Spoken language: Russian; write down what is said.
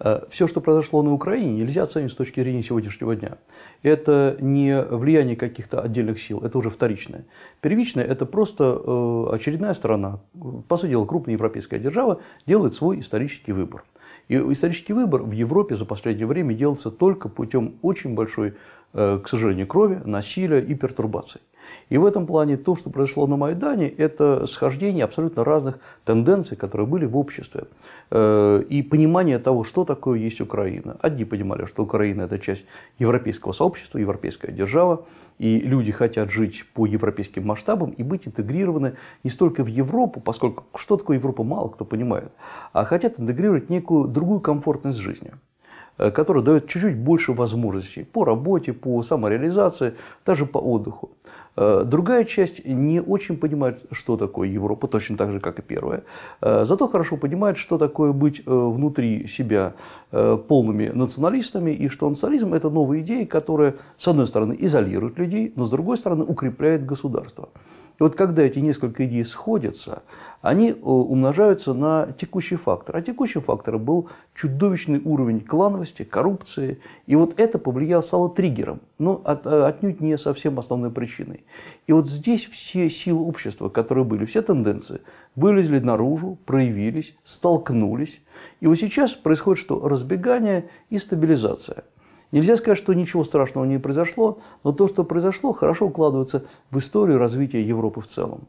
Э, все, что произошло на Украине, нельзя оценить с точки зрения сегодняшнего дня. Это не влияние каких-то отдельных сил, это уже вторичное. Первичное – это просто э, очередная страна, по сути дела крупная европейская держава, делает свой исторический выбор. И исторический выбор в Европе за последнее время делается только путем очень большой, э, к сожалению, крови, насилия и пертурбаций. И в этом плане то, что произошло на Майдане, это схождение абсолютно разных тенденций, которые были в обществе. Э, и понимание того, что такое есть Украина. Одни понимали, что Украина – это часть европейского сообщества, европейская держава, и люди хотят жить по европейским масштабам и быть интегрированы не столько в Европу, поскольку что такое Европа, мало кто понимает, а хотят интегрировать некую другую комфортность жизни э, которая дает чуть-чуть больше возможностей по работе, по самореализации, даже по отдыху. Э, другая часть не очень понимает, что такое Европа, точно так же, как и первая. Э, зато хорошо понимает, что такое быть э, внутри себя полными националистами, и что национализм – это новые идеи, которые, с одной стороны, изолируют людей, но, с другой стороны, укрепляют государство. И вот когда эти несколько идей сходятся, они умножаются на текущий фактор. А текущий фактор был чудовищный уровень клановости, коррупции. И вот это повлияло, стало триггером, но от, отнюдь не совсем основной причиной. И вот здесь все силы общества, которые были, все тенденции, вылезли наружу, проявились, столкнулись. И вот сейчас происходит что? Разбегание и стабилизация. Нельзя сказать, что ничего страшного не произошло, но то, что произошло, хорошо укладывается в историю развития Европы в целом.